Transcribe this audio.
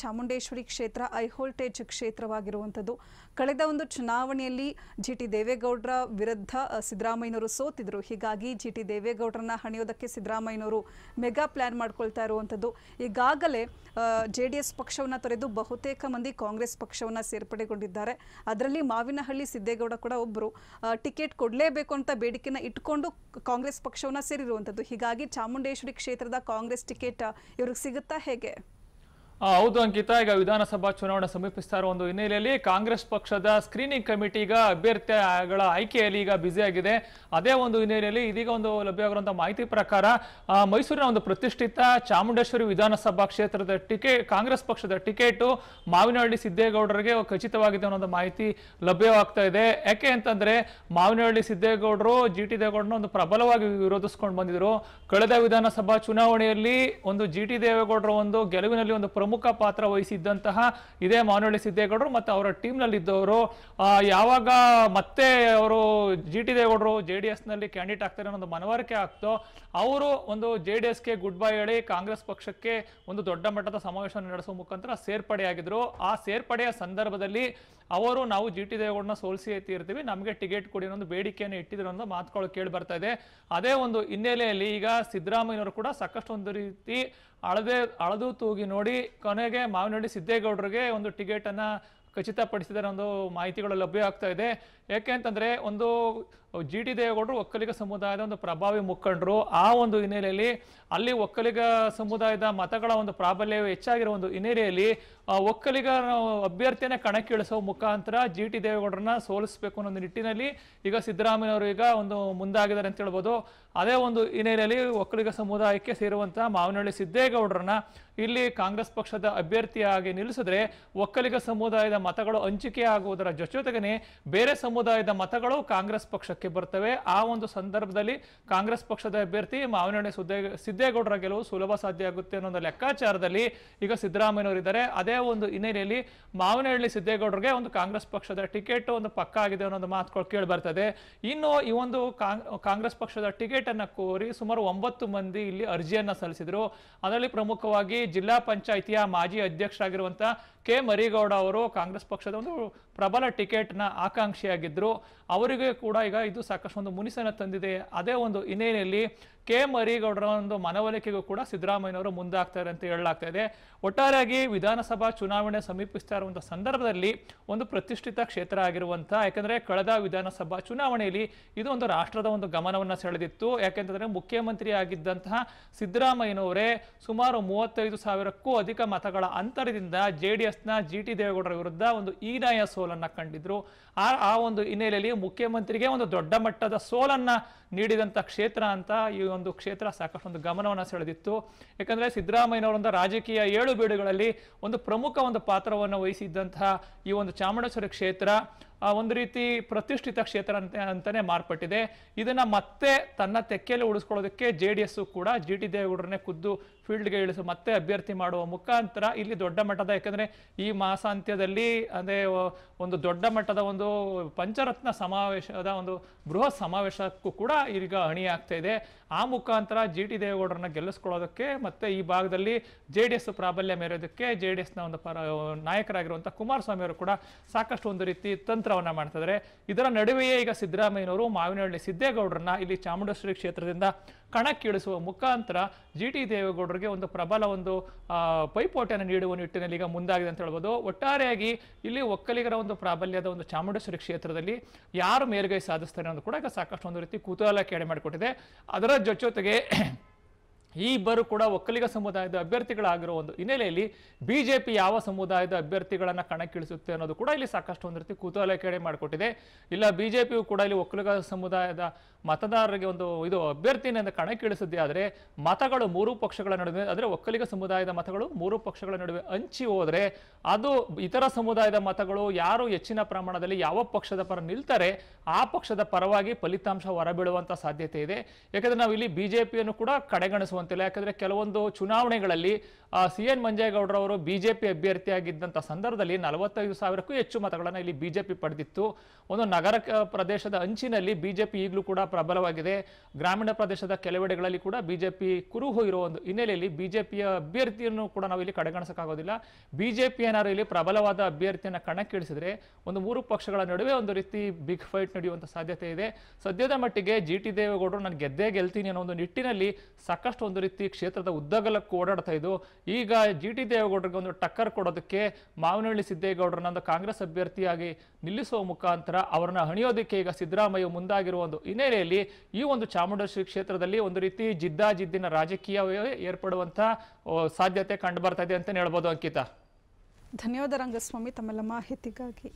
ಚಾಮುಂಡೇಶ್ವರಿ ಕ್ಷೇತ್ರ ಐಹೋಲ್ಟೇಜ್ ಕ್ಷೇತ್ರವಾಗಿರುವಂಥದ್ದು ಕಳೆದ ಒಂದು ಚುನಾವಣೆಯಲ್ಲಿ ಜಿ ಟಿ ದೇವೇಗೌಡರ ವಿರುದ್ಧ ಸಿದ್ದರಾಮಯ್ಯನವರು ಸೋತಿದ್ರು ಹೀಗಾಗಿ ಜಿ ಟಿ ದೇವೇಗೌಡರನ್ನ ಹಣಿಯೋದಕ್ಕೆ ಸಿದ್ದರಾಮಯ್ಯನವರು ಮೆಗಾ ಪ್ಲಾನ್ ಮಾಡ್ಕೊಳ್ತಾ ಇರುವಂಥದ್ದು ಈಗಾಗಲೇ ಜೆ ಡಿ ಎಸ್ ಪಕ್ಷವನ್ನು ತೊರೆದು ಬಹುತೇಕ ಮಂದಿ ಕಾಂಗ್ರೆಸ್ ಪಕ್ಷವನ್ನ ಸೇರ್ಪಡೆಗೊಂಡಿದ್ದಾರೆ ಅದರಲ್ಲಿ ಮಾವಿನಹಳ್ಳಿ ಸಿದ್ದೇಗೌಡ ಕೂಡ ಒಬ್ಬರು ಟಿಕೆಟ್ ಕೊಡಲೇಬೇಕು ಅಂತ ಬೇಡಿಕೆನ ಇಟ್ಕೊಂಡು ಕಾಂಗ್ರೆಸ್ ಪಕ್ಷವನ್ನ ಸೇರಿರುವಂಥದ್ದು ಹೀಗಾಗಿ ಚಾಮುಂಡೇಶ್ವರಿ ಕ್ಷೇತ್ರದ ಕಾಂಗ್ರೆಸ್ ಟಿಕೆಟ್ ಇವ್ರಿಗೆ ಸಿಗುತ್ತಾ ಹೇಗೆ ಹೌದು ಅಂಕಿತ ಈಗ ವಿಧಾನಸಭಾ ಚುನಾವಣೆ ಸಮೀಪಿಸ್ತಾ ಇರೋ ಒಂದು ಹಿನ್ನೆಲೆಯಲ್ಲಿ ಕಾಂಗ್ರೆಸ್ ಪಕ್ಷದ ಸ್ಕ್ರೀನಿಂಗ್ ಕಮಿಟಿ ಈಗ ಅಭ್ಯರ್ಥಿಗಳ ಆಯ್ಕೆಯಲ್ಲಿ ಈಗ ಆಗಿದೆ ಅದೇ ಒಂದು ಹಿನ್ನೆಲೆಯಲ್ಲಿ ಇದೀಗ ಒಂದು ಲಭ್ಯವಾಗಿರುವಂತಹ ಮಾಹಿತಿ ಪ್ರಕಾರ ಮೈಸೂರಿನ ಒಂದು ಪ್ರತಿಷ್ಠಿತ ಚಾಮುಂಡೇಶ್ವರಿ ವಿಧಾನಸಭಾ ಕ್ಷೇತ್ರದ ಟಿಕೆಟ್ ಕಾಂಗ್ರೆಸ್ ಪಕ್ಷದ ಟಿಕೆಟು ಮಾವಿನಹಳ್ಳಿ ಸಿದ್ದೇಗೌಡರಿಗೆ ಖಚಿತವಾಗಿದೆ ಅನ್ನೋದು ಮಾಹಿತಿ ಲಭ್ಯವಾಗ್ತಾ ಇದೆ ಯಾಕೆ ಅಂತಂದ್ರೆ ಮಾವಿನಹಳ್ಳಿ ಸಿದ್ದೇಗೌಡರು ಜಿ ಟಿ ದೇವೇಗೌಡರನ್ನ ಒಂದು ಪ್ರಬಲವಾಗಿ ವಿರೋಧಿಸ್ಕೊಂಡು ಬಂದಿದ್ರು ಕಳೆದ ವಿಧಾನಸಭಾ ಚುನಾವಣೆಯಲ್ಲಿ ಒಂದು ಜಿ ಟಿ ದೇವೇಗೌಡರ ಒಂದು ಗೆಲುವಿನಲ್ಲಿ ಒಂದು ಪ್ರಮುಖ ಪಾತ್ರ ವಹಿಸಿದ್ದಂತಹ ಇದೇ ಮಾನವಳ್ಳಿ ಸಿದ್ದೇಗೌಡರು ಮತ್ತು ಅವರ ಟೀಮ್ನಲ್ಲಿದ್ದವರು ಯಾವಾಗ ಮತ್ತೆ ಅವರು ಜಿ ಟಿ ದೇಗೌಡರು ಜೆ ಡಿ ಎಸ್ನಲ್ಲಿ ಕ್ಯಾಂಡಿಡೇಟ್ ಆಗ್ತಾರೆ ಅನ್ನೋ ಒಂದು ಮನವರಿಕೆ ಆಗ್ತೋ ಅವರು ಒಂದು ಜೆ ಡಿ ಎಸ್ಗೆ ಗುಡ್ ಬೈ ಹೇಳಿ ಕಾಂಗ್ರೆಸ್ ಪಕ್ಷಕ್ಕೆ ಒಂದು ದೊಡ್ಡ ಮಟ್ಟದ ಸಮಾವೇಶವನ್ನು ನಡೆಸುವ ಮುಖಾಂತರ ಸೇರ್ಪಡೆಯಾಗಿದ್ದರು ಆ ಸೇರ್ಪಡೆಯ ಸಂದರ್ಭದಲ್ಲಿ ಅವರು ನಾವು ಜಿ ಟಿ ದೇವೇಗೌಡನ ಸೋಲಿಸಿ ತೀರ್ತೀವಿ ನಮಗೆ ಟಿಕೆಟ್ ಕೊಡಿ ಅನ್ನೋ ಒಂದು ಬೇಡಿಕೆಯನ್ನು ಇಟ್ಟಿದ್ರು ಅನ್ನೋದು ಮಾತುಗಳು ಕೇಳಿ ಬರ್ತಾ ಇದೆ ಅದೇ ಒಂದು ಹಿನ್ನೆಲೆಯಲ್ಲಿ ಈಗ ಸಿದ್ದರಾಮಯ್ಯನವರು ಕೂಡ ಸಾಕಷ್ಟು ಒಂದು ರೀತಿ ಅಳದೆ ಅಳದು ತೂಗಿ ನೋಡಿ ಕೊನೆಗೆ ಮಾವನಹಳ್ಳಿ ಸಿದ್ದೇಗೌಡರಿಗೆ ಒಂದು ಟಿಕೆಟ್ ಅನ್ನ ಖಚಿತಪಡಿಸಿದ ಒಂದು ಮಾಹಿತಿಗಳು ಲಭ್ಯ ಆಗ್ತಾ ಇದೆ ಯಾಕೆ ಅಂತಂದರೆ ಒಂದು ಜಿ ಟಿ ದೇವೇಗೌಡರು ಒಕ್ಕಲಿಗ ಸಮುದಾಯದ ಒಂದು ಪ್ರಭಾವಿ ಮುಖಂಡರು ಆ ಒಂದು ಹಿನ್ನೆಲೆಯಲ್ಲಿ ಅಲ್ಲಿ ಒಕ್ಕಲಿಗ ಸಮುದಾಯದ ಮತಗಳ ಒಂದು ಪ್ರಾಬಲ್ಯ ಹೆಚ್ಚಾಗಿರೋ ಒಂದು ಹಿನ್ನೆಲೆಯಲ್ಲಿ ಒಕ್ಕಲಿಗ ಅಭ್ಯರ್ಥಿಯನ್ನು ಕಣಕ್ಕಿಳಿಸೋ ಮುಖಾಂತರ ಜಿ ಟಿ ದೇವೇಗೌಡರನ್ನ ಸೋಲಿಸಬೇಕು ಅನ್ನೋ ನಿಟ್ಟಿನಲ್ಲಿ ಈಗ ಸಿದ್ದರಾಮಯ್ಯವರು ಈಗ ಒಂದು ಮುಂದಾಗಿದ್ದಾರೆ ಅಂತ ಹೇಳ್ಬೋದು ಅದೇ ಒಂದು ಹಿನ್ನೆಲೆಯಲ್ಲಿ ಒಕ್ಕಲಿಗ ಸಮುದಾಯಕ್ಕೆ ಸೇರುವಂಥ ಮಾವನಹಳ್ಳಿ ಸಿದ್ದೇಗೌಡರನ್ನ ಇಲ್ಲಿ ಕಾಂಗ್ರೆಸ್ ಪಕ್ಷದ ಅಭ್ಯರ್ಥಿಯಾಗಿ ನಿಲ್ಲಿಸಿದ್ರೆ ಒಕ್ಕಲಿಗ ಸಮುದಾಯದ ಮತಗಳು ಹಂಚಿಕೆ ಆಗುವುದರ ಜೊತೆಗೆ ಬೇರೆ ಸಮುದಾಯದ ಮತಗಳು ಕಾಂಗ್ರೆಸ್ ಪಕ್ಷಕ್ಕೆ ಬರ್ತವೆ ಆ ಒಂದು ಸಂದರ್ಭದಲ್ಲಿ ಕಾಂಗ್ರೆಸ್ ಪಕ್ಷದ ಅಭ್ಯರ್ಥಿ ಮಾವಿನಹಳ್ಳಿ ಸುದ್ದೇ ಸಿದ್ದೇಗೌಡರ ಗೆಲುವು ಸುಲಭ ಸಾಧ್ಯ ಆಗುತ್ತೆ ಅನ್ನೋ ಲೆಕ್ಕಾಚಾರದಲ್ಲಿ ಈಗ ಸಿದ್ದರಾಮಯ್ಯನವರಿದ್ದಾರೆ ಅದೇ ಒಂದು ಹಿನ್ನೆಲೆಯಲ್ಲಿ ಮಾವಿನಹಳ್ಳಿ ಸಿದ್ದೇಗೌಡರಿಗೆ ಒಂದು ಕಾಂಗ್ರೆಸ್ ಪಕ್ಷದ ಟಿಕೆಟ್ ಒಂದು ಪಕ್ಕ ಆಗಿದೆ ಅನ್ನೋದು ಒಂದು ಮಾತುಗಳು ಕೇಳಿ ಬರ್ತದೆ ಇನ್ನು ಈ ಒಂದು ಕಾಂಗ್ರೆಸ್ ಪಕ್ಷದ ಟಿಕೆಟ್ ಅನ್ನ ಕೋರಿ ಸುಮಾರು ಒಂಬತ್ತು ಮಂದಿ ಇಲ್ಲಿ ಅರ್ಜಿಯನ್ನ ಸಲ್ಲಿಸಿದ್ರು ಅದರಲ್ಲಿ ಪ್ರಮುಖವಾಗಿ ಜಿಲ್ಲಾ ಪಂಚಾಯಿತಿಯ ಮಾಜಿ ಅಧ್ಯಕ್ಷರಾಗಿರುವಂತಹ ಕೆ ಮರಿಗೌಡ ಅವರು ಕಾಂಗ್ರೆಸ್ ಕಾಂಗ್ರೆಸ್ ಪಕ್ಷದ ಒಂದು ಪ್ರಬಲ ಟಿಕೆಟ್ನ ಆಕಾಂಕ್ಷಿಯಾಗಿದ್ರು. ಅವರಿಗೆ ಕೂಡ ಈಗ ಇದು ಸಾಕಷ್ಟು ಒಂದು ಮುನಿಸನ ತಂದಿದೆ ಅದೇ ಒಂದು ಹಿನ್ನೆಲೆಯಲ್ಲಿ ಕೆ ಮರಿಗೌಡರ ಒಂದು ಮನವೊಲಿಕೆಗೂ ಕೂಡ ಸಿದ್ದರಾಮಯ್ಯನವರು ಮುಂದಾಗ್ತಾರೆ ಅಂತ ಹೇಳಲಾಗ್ತಾ ಇದೆ ಒಟ್ಟಾರೆಯಾಗಿ ವಿಧಾನಸಭಾ ಚುನಾವಣೆ ಸಮೀಪಿಸ್ತಾ ಇರುವಂಥ ಸಂದರ್ಭದಲ್ಲಿ ಒಂದು ಪ್ರತಿಷ್ಠಿತ ಕ್ಷೇತ್ರ ಆಗಿರುವಂಥ ಯಾಕಂದ್ರೆ ಕಳೆದ ವಿಧಾನಸಭಾ ಚುನಾವಣೆಯಲ್ಲಿ ಇದು ಒಂದು ರಾಷ್ಟ್ರದ ಒಂದು ಗಮನವನ್ನು ಸೆಳೆದಿತ್ತು ಯಾಕೆಂತಂದ್ರೆ ಮುಖ್ಯಮಂತ್ರಿ ಆಗಿದ್ದಂತಹ ಸಿದ್ದರಾಮಯ್ಯನವರೇ ಸುಮಾರು ಮೂವತ್ತೈದು ಸಾವಿರಕ್ಕೂ ಅಧಿಕ ಮತಗಳ ಅಂತರದಿಂದ ಜೆ ಡಿ ಎಸ್ನ ಜಿ ಟಿ ದೇವೇಗೌಡರ ವಿರುದ್ಧ ಒಂದು ಈನಾಯ ಸೋಲನ್ನು ಕಂಡಿದ್ರು ಆ ಆ ಒಂದು ಹಿನ್ನೆಲೆಯಲ್ಲಿ ಮುಖ್ಯಮಂತ್ರಿಗೆ ಒಂದು ದೊಡ್ಡ ಮಟ್ಟದ ಸೋಲನ್ನ ನೀಡಿದಂಥ ಕ್ಷೇತ್ರ ಅಂತ ಈ ಒಂದು ಕ್ಷೇತ್ರ ಸಾಕಷ್ಟು ಒಂದು ಗಮನವನ್ನು ಸೆಳೆದಿತ್ತು ಯಾಕಂದರೆ ಸಿದ್ದರಾಮಯ್ಯನವರೊಂದು ರಾಜಕೀಯ ಏಳು ಬೀಡುಗಳಲ್ಲಿ ಒಂದು ಪ್ರಮುಖ ಒಂದು ಪಾತ್ರವನ್ನು ವಹಿಸಿದ್ದಂತಹ ಈ ಒಂದು ಚಾಮುಂಡೇಶ್ವರಿ ಕ್ಷೇತ್ರ ಒಂದು ರೀತಿ ಪ್ರತಿಷ್ಠಿತ ಕ್ಷೇತ್ರ ಅಂತ ಅಂತಾನೆ ಮಾರ್ಪಟ್ಟಿದೆ ಇದನ್ನ ಮತ್ತೆ ತನ್ನ ತೆಕ್ಕೆಯಲ್ಲಿ ಉಳಿಸ್ಕೊಳ್ಳೋದಕ್ಕೆ ಜೆ ಡಿ ಎಸ್ ಕೂಡ ಜಿ ಟಿ ದೇವೇಗೌಡರನ್ನೇ ಖುದ್ದು ಫೀಲ್ಡ್ಗೆ ಇಳಿಸು ಮತ್ತೆ ಅಭ್ಯರ್ಥಿ ಮಾಡುವ ಮುಖಾಂತರ ಇಲ್ಲಿ ದೊಡ್ಡ ಮಟ್ಟದ ಯಾಕಂದ್ರೆ ಈ ಮಾಸಾಂತ್ಯದಲ್ಲಿ ಅಂದ್ರೆ ಒಂದು ದೊಡ್ಡ ಮಟ್ಟದ ಒಂದು ಪಂಚರತ್ನ ಸಮಾವೇಶದ ಒಂದು ಬೃಹತ್ ಸಮಾವೇಶಕ್ಕೂ ಕೂಡ ಈಗ ಅಣಿಯಾಗ್ತಾ ಇದೆ ಆ ಮುಖಾಂತರ ಜಿ ಟಿ ದೇವೇಗೌಡರನ್ನ ಗೆಲ್ಲಿಸ್ಕೊಳ್ಳೋದಕ್ಕೆ ಮತ್ತೆ ಈ ಭಾಗದಲ್ಲಿ ಜೆ ಡಿ ಎಸ್ ಪ್ರಾಬಲ್ಯ ಮೇರೋದಕ್ಕೆ ಜೆ ಡಿ ಎಸ್ನ ಒಂದು ಪರ ನಾಯಕರಾಗಿರುವಂಥ ಕುಮಾರಸ್ವಾಮಿ ಅವರು ಕೂಡ ಸಾಕಷ್ಟು ಒಂದು ರೀತಿ ತಂತ್ರ ಮಾಡ್ತಾ ಮಾಡ್ತಿದ್ದಾರೆ ಇದರ ನಡುವೆಯೇ ಈಗ ಸಿದ್ದರಾಮಯ್ಯನವರು ಮಾವಿನಹಳ್ಳಿ ಸಿದ್ದೇಗೌಡರನ್ನ ಇಲ್ಲಿ ಚಾಮುಂಡೇಶ್ವರಿ ಕ್ಷೇತ್ರದಿಂದ ಕಣಕ್ಕಿಳಿಸುವ ಮುಖಾಂತರ ಜಿ ಟಿ ದೇವೇಗೌಡರಿಗೆ ಒಂದು ಪ್ರಬಲ ಒಂದು ಪೈಪೋಟಿಯನ್ನು ನೀಡುವ ನಿಟ್ಟಿನಲ್ಲಿ ಈಗ ಮುಂದಾಗಿದೆ ಅಂತ ಹೇಳ್ಬೋದು ಒಟ್ಟಾರೆಯಾಗಿ ಇಲ್ಲಿ ಒಕ್ಕಲಿಗರ ಒಂದು ಪ್ರಾಬಲ್ಯದ ಒಂದು ಚಾಮುಂಡೇಶ್ವರಿ ಕ್ಷೇತ್ರದಲ್ಲಿ ಯಾರು ಮೇಲುಗೈ ಸಾಧಿಸ್ತಾರೆ ಅನ್ನೋದು ಕೂಡ ಈಗ ಸಾಕಷ್ಟು ಒಂದು ರೀತಿ ಕುತೂಹಲ ಕೇಳಿ ಮಾಡಿಕೊಟ್ಟಿದೆ ಅದರ ಜೊತೆಗೆ ಈ ಇಬ್ಬರು ಕೂಡ ಒಕ್ಕಲಿಗ ಸಮುದಾಯದ ಅಭ್ಯರ್ಥಿಗಳಾಗಿರೋ ಒಂದು ಹಿನ್ನೆಲೆಯಲ್ಲಿ ಬಿಜೆಪಿ ಯಾವ ಸಮುದಾಯದ ಅಭ್ಯರ್ಥಿಗಳನ್ನು ಕಣಕ್ಕಿಳಿಸುತ್ತೆ ಅನ್ನೋದು ಕೂಡ ಇಲ್ಲಿ ಸಾಕಷ್ಟು ಒಂದು ರೀತಿ ಕುತೂಹಲ ಕೇಳಿ ಮಾಡಿಕೊಟ್ಟಿದೆ ಇಲ್ಲ ಬಿಜೆಪಿಯು ಕೂಡ ಇಲ್ಲಿ ಒಕ್ಕಲಿಗ ಸಮುದಾಯದ ಮತದಾರರಿಗೆ ಒಂದು ಇದು ಅಭ್ಯರ್ಥಿನಿಂದ ಕಣಕ್ಕಿಳಿಸಿದ್ದೇ ಆದರೆ ಮತಗಳು ಮೂರು ಪಕ್ಷಗಳ ನಡುವೆ ಅಂದರೆ ಒಕ್ಕಲಿಗ ಸಮುದಾಯದ ಮತಗಳು ಮೂರು ಪಕ್ಷಗಳ ನಡುವೆ ಹಂಚಿ ಹೋದರೆ ಅದು ಇತರ ಸಮುದಾಯದ ಮತಗಳು ಯಾರು ಹೆಚ್ಚಿನ ಪ್ರಮಾಣದಲ್ಲಿ ಯಾವ ಪಕ್ಷದ ಪರ ನಿಲ್ತಾರೆ ಆ ಪಕ್ಷದ ಪರವಾಗಿ ಫಲಿತಾಂಶ ಹೊರಬೀಳುವಂಥ ಸಾಧ್ಯತೆ ಇದೆ ಯಾಕಂದರೆ ನಾವು ಇಲ್ಲಿ ಬಿಜೆಪಿಯನ್ನು ಕೂಡ ಕಡೆಗಣಿಸುವಂತ ಅಂತಿಲ್ಲ ಯಾಕಂದ್ರೆ ಕೆಲವೊಂದು ಚುನಾವಣೆಗಳಲ್ಲಿ ಸಿ ಎನ್ ಮಂಜೇಗೌಡರವರು ಬಿಜೆಪಿ ಅಭ್ಯರ್ಥಿಯಾಗಿದ್ದಂಥ ಸಂದರ್ಭದಲ್ಲಿ ನಲವತ್ತೈದು ಸಾವಿರಕ್ಕೂ ಹೆಚ್ಚು ಮತಗಳನ್ನು ಇಲ್ಲಿ ಬಿಜೆಪಿ ಪಡೆದಿತ್ತು ಒಂದು ನಗರ ಪ್ರದೇಶದ ಅಂಚಿನಲ್ಲಿ ಬಿಜೆಪಿ ಈಗಲೂ ಕೂಡ ಪ್ರಬಲವಾಗಿದೆ ಗ್ರಾಮೀಣ ಪ್ರದೇಶದ ಕೆಲವೆಡೆಗಳಲ್ಲಿ ಕೂಡ ಬಿಜೆಪಿ ಕುರುಹು ಹೋಗಿರೋ ಒಂದು ಹಿನ್ನೆಲೆಯಲ್ಲಿ ಬಿಜೆಪಿಯ ಅಭ್ಯರ್ಥಿಯನ್ನು ಕೂಡ ನಾವು ಇಲ್ಲಿ ಕಡೆಗಣಿಸೋಕ್ಕಾಗೋದಿಲ್ಲ ಬಿಜೆಪಿ ಏನಾದ್ರು ಇಲ್ಲಿ ಪ್ರಬಲವಾದ ಅಭ್ಯರ್ಥಿಯನ್ನು ಕಣಕ್ಕಿಳಿಸಿದ್ರೆ ಒಂದು ಮೂರು ಪಕ್ಷಗಳ ನಡುವೆ ಒಂದು ರೀತಿ ಬಿಗ್ ಫೈಟ್ ನಡೆಯುವಂಥ ಸಾಧ್ಯತೆ ಇದೆ ಸದ್ಯದ ಮಟ್ಟಿಗೆ ಜಿ ಟಿ ದೇವೇಗೌಡರು ನಾನು ಗೆದ್ದೇ ಗೆಲ್ತೀನಿ ಅನ್ನೋ ಒಂದು ನಿಟ್ಟಿನಲ್ಲಿ ಸಾಕಷ್ಟು ಒಂದು ರೀತಿ ಕ್ಷೇತ್ರದ ಉದ್ದಗಲಕ್ಕೂ ಓಡಾಡ್ತಾ ಇದ್ದು ಈಗ ಜಿ ಟಿ ದೇವೇಗೌಡರಿಗೆ ಒಂದು ಟಕ್ಕರ್ ಕೊಡೋದಕ್ಕೆ ಮಾವನಹಳ್ಳಿ ಸಿದ್ದೇಗೌಡರನ್ನ ಒಂದು ಕಾಂಗ್ರೆಸ್ ಅಭ್ಯರ್ಥಿಯಾಗಿ ನಿಲ್ಲಿಸುವ ಮುಖಾಂತರ ಅವರನ್ನ ಹಣಿಯೋದಕ್ಕೆ ಈಗ ಸಿದ್ದರಾಮಯ್ಯ ಮುಂದಾಗಿರುವ ಒಂದು ಹಿನ್ನೆಲೆಯಲ್ಲಿ ಈ ಒಂದು ಚಾಮುಂಡೇಶ್ವರಿ ಕ್ಷೇತ್ರದಲ್ಲಿ ಒಂದು ರೀತಿ ಜಿದ್ದಾಜಿದ್ದಿನ ರಾಜಕೀಯ ಏರ್ಪಡುವಂತಹ ಸಾಧ್ಯತೆ ಕಂಡು ಬರ್ತಾ ಇದೆ ಅಂತಲೇ ಹೇಳ್ಬೋದು ಅಂಕಿತ ಧನ್ಯವಾದ ರಂಗಸ್ವಾಮಿ ತಮ್ಮೆಲ್ಲ ಮಾಹಿತಿಗಾಗಿ